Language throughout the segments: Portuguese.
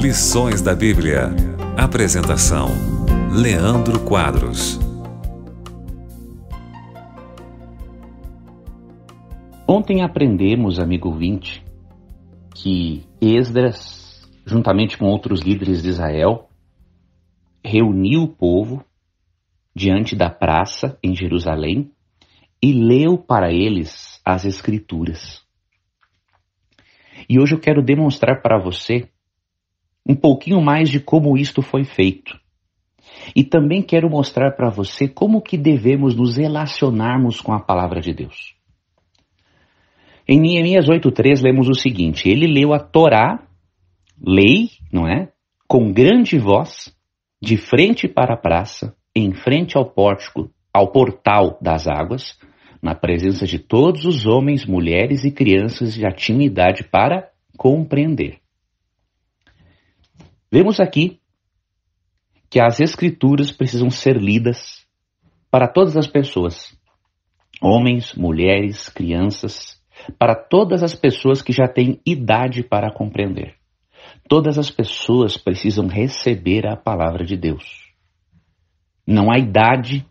Lições da Bíblia. Apresentação: Leandro Quadros. Ontem aprendemos, amigo vinte, que Esdras, juntamente com outros líderes de Israel, reuniu o povo diante da praça em Jerusalém e leu para eles as Escrituras. E hoje eu quero demonstrar para você um pouquinho mais de como isto foi feito. E também quero mostrar para você como que devemos nos relacionarmos com a palavra de Deus. Em Neemias 8:3 lemos o seguinte: Ele leu a Torá, lei, não é? Com grande voz, de frente para a praça, em frente ao pórtico, ao portal das águas, na presença de todos os homens, mulheres e crianças já tinham idade para compreender. Vemos aqui que as escrituras precisam ser lidas para todas as pessoas, homens, mulheres, crianças, para todas as pessoas que já têm idade para compreender. Todas as pessoas precisam receber a palavra de Deus. Não há idade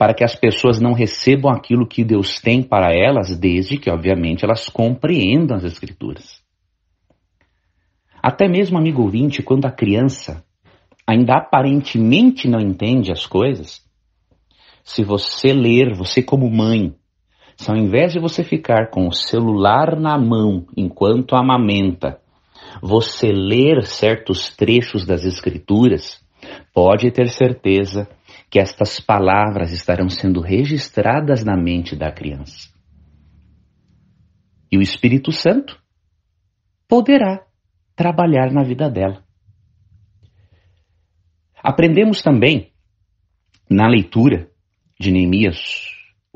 para que as pessoas não recebam aquilo que Deus tem para elas, desde que, obviamente, elas compreendam as Escrituras. Até mesmo, amigo ouvinte, quando a criança ainda aparentemente não entende as coisas, se você ler, você como mãe, se ao invés de você ficar com o celular na mão enquanto amamenta, você ler certos trechos das Escrituras, pode ter certeza que estas palavras estarão sendo registradas na mente da criança. E o Espírito Santo poderá trabalhar na vida dela. Aprendemos também na leitura de Neemias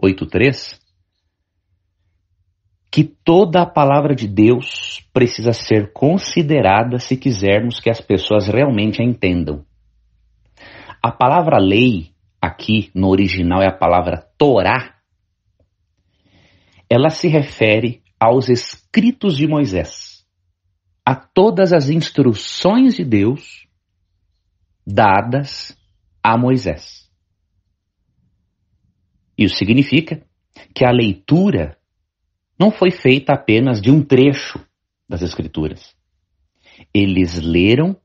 8:3 que toda a palavra de Deus precisa ser considerada se quisermos que as pessoas realmente a entendam. A palavra lei aqui no original é a palavra Torá, ela se refere aos escritos de Moisés, a todas as instruções de Deus dadas a Moisés. Isso significa que a leitura não foi feita apenas de um trecho das Escrituras. Eles leram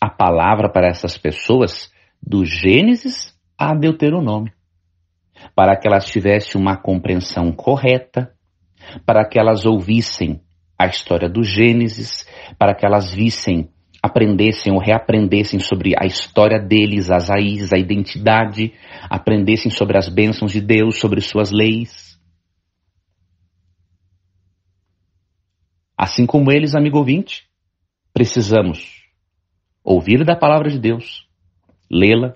a palavra para essas pessoas do Gênesis a Deuteronômio, para que elas tivessem uma compreensão correta, para que elas ouvissem a história do Gênesis, para que elas vissem, aprendessem ou reaprendessem sobre a história deles, as raízes, a identidade, aprendessem sobre as bênçãos de Deus, sobre suas leis. Assim como eles, amigo ouvinte, precisamos ouvir da palavra de Deus, lê-la,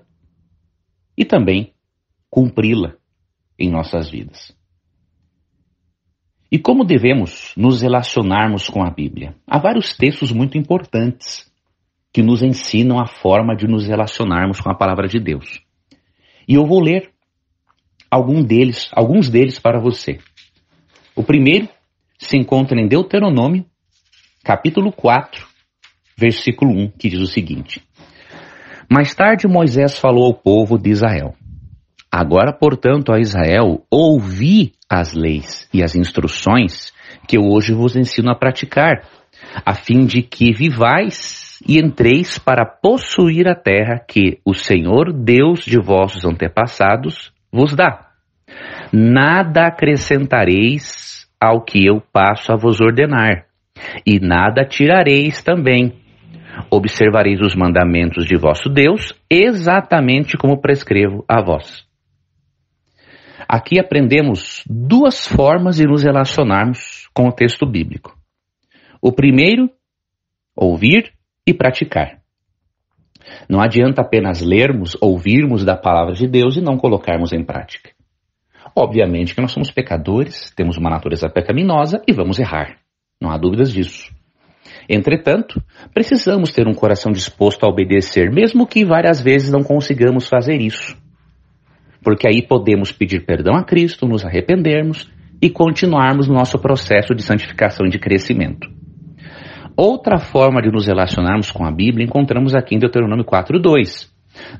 e também cumpri-la em nossas vidas. E como devemos nos relacionarmos com a Bíblia? Há vários textos muito importantes que nos ensinam a forma de nos relacionarmos com a palavra de Deus. E eu vou ler algum deles, alguns deles para você. O primeiro se encontra em Deuteronômio, capítulo 4, versículo 1, que diz o seguinte: mais tarde Moisés falou ao povo de Israel: Agora, portanto, a Israel, ouvi as leis e as instruções que eu hoje vos ensino a praticar, a fim de que vivais e entreis para possuir a terra que o Senhor Deus de vossos antepassados vos dá. Nada acrescentareis ao que eu passo a vos ordenar, e nada tirareis também observareis os mandamentos de vosso Deus, exatamente como prescrevo a vós. Aqui aprendemos duas formas de nos relacionarmos com o texto bíblico. O primeiro, ouvir e praticar. Não adianta apenas lermos, ouvirmos da palavra de Deus e não colocarmos em prática. Obviamente que nós somos pecadores, temos uma natureza pecaminosa e vamos errar. Não há dúvidas disso. Entretanto, precisamos ter um coração disposto a obedecer, mesmo que várias vezes não consigamos fazer isso. Porque aí podemos pedir perdão a Cristo, nos arrependermos e continuarmos nosso processo de santificação e de crescimento. Outra forma de nos relacionarmos com a Bíblia encontramos aqui em Deuteronômio 4:2.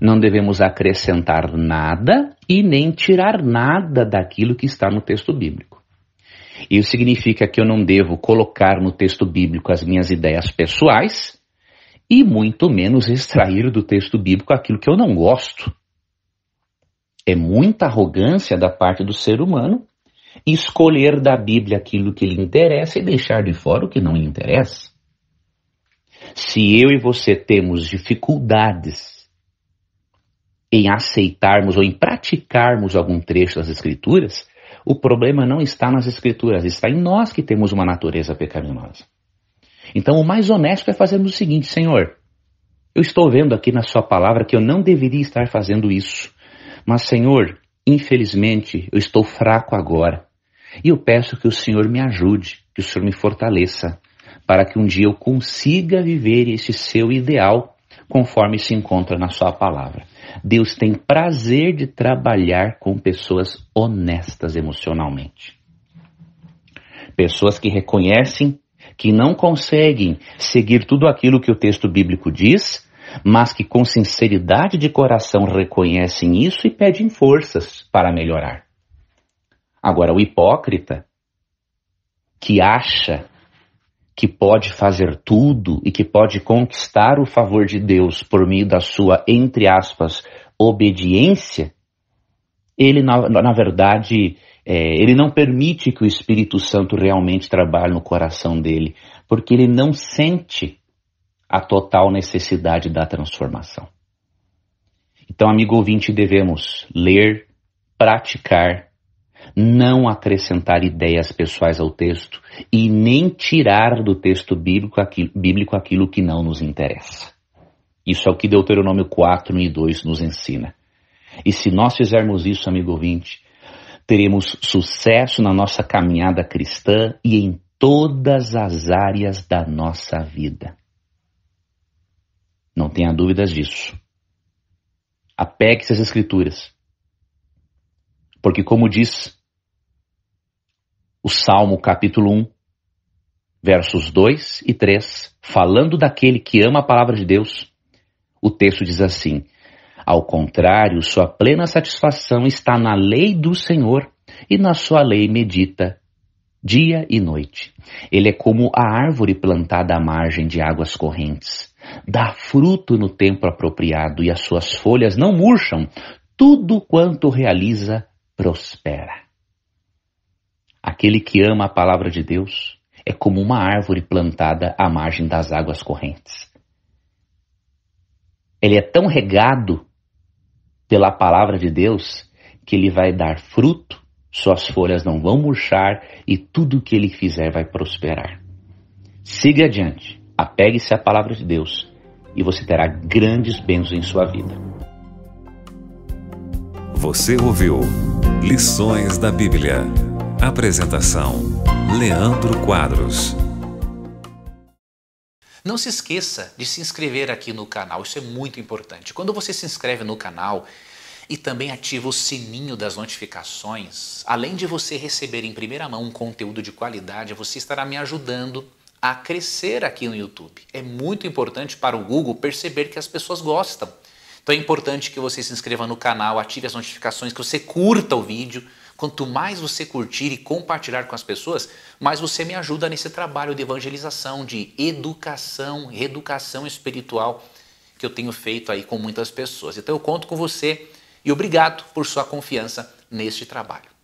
Não devemos acrescentar nada e nem tirar nada daquilo que está no texto bíblico. Isso significa que eu não devo colocar no texto bíblico as minhas ideias pessoais e muito menos extrair do texto bíblico aquilo que eu não gosto. É muita arrogância da parte do ser humano escolher da Bíblia aquilo que lhe interessa e deixar de fora o que não lhe interessa. Se eu e você temos dificuldades em aceitarmos ou em praticarmos algum trecho das Escrituras, o problema não está nas Escrituras, está em nós que temos uma natureza pecaminosa. Então, o mais honesto é fazermos o seguinte: Senhor, eu estou vendo aqui na Sua palavra que eu não deveria estar fazendo isso, mas, Senhor, infelizmente eu estou fraco agora e eu peço que o Senhor me ajude, que o Senhor me fortaleça, para que um dia eu consiga viver esse seu ideal conforme se encontra na Sua palavra. Deus tem prazer de trabalhar com pessoas honestas emocionalmente. Pessoas que reconhecem que não conseguem seguir tudo aquilo que o texto bíblico diz, mas que com sinceridade de coração reconhecem isso e pedem forças para melhorar. Agora, o hipócrita que acha que pode fazer tudo e que pode conquistar o favor de Deus por meio da sua, entre aspas, obediência, ele, na, na verdade, é, ele não permite que o Espírito Santo realmente trabalhe no coração dele, porque ele não sente a total necessidade da transformação. Então, amigo ouvinte, devemos ler, praticar não acrescentar ideias pessoais ao texto e nem tirar do texto bíblico aquilo, bíblico aquilo que não nos interessa. Isso é o que Deuteronômio 4 e 2 nos ensina. E se nós fizermos isso, amigo ouvinte, teremos sucesso na nossa caminhada cristã e em todas as áreas da nossa vida. Não tenha dúvidas disso. Apegue-se às Escrituras. Porque, como diz Salmo capítulo 1, versos 2 e 3, falando daquele que ama a palavra de Deus, o texto diz assim: Ao contrário, sua plena satisfação está na lei do Senhor, e na sua lei medita dia e noite. Ele é como a árvore plantada à margem de águas correntes. Dá fruto no tempo apropriado e as suas folhas não murcham. Tudo quanto realiza prospera. Aquele que ama a palavra de Deus é como uma árvore plantada à margem das águas correntes. Ele é tão regado pela palavra de Deus que ele vai dar fruto, suas folhas não vão murchar e tudo o que ele fizer vai prosperar. Siga adiante, apegue-se à palavra de Deus e você terá grandes bênçãos em sua vida. Você ouviu Lições da Bíblia. Apresentação: Leandro Quadros. Não se esqueça de se inscrever aqui no canal, isso é muito importante. Quando você se inscreve no canal e também ativa o sininho das notificações, além de você receber em primeira mão um conteúdo de qualidade, você estará me ajudando a crescer aqui no YouTube. É muito importante para o Google perceber que as pessoas gostam. Então é importante que você se inscreva no canal, ative as notificações, que você curta o vídeo, Quanto mais você curtir e compartilhar com as pessoas, mais você me ajuda nesse trabalho de evangelização, de educação, reeducação espiritual que eu tenho feito aí com muitas pessoas. Então eu conto com você e obrigado por sua confiança neste trabalho.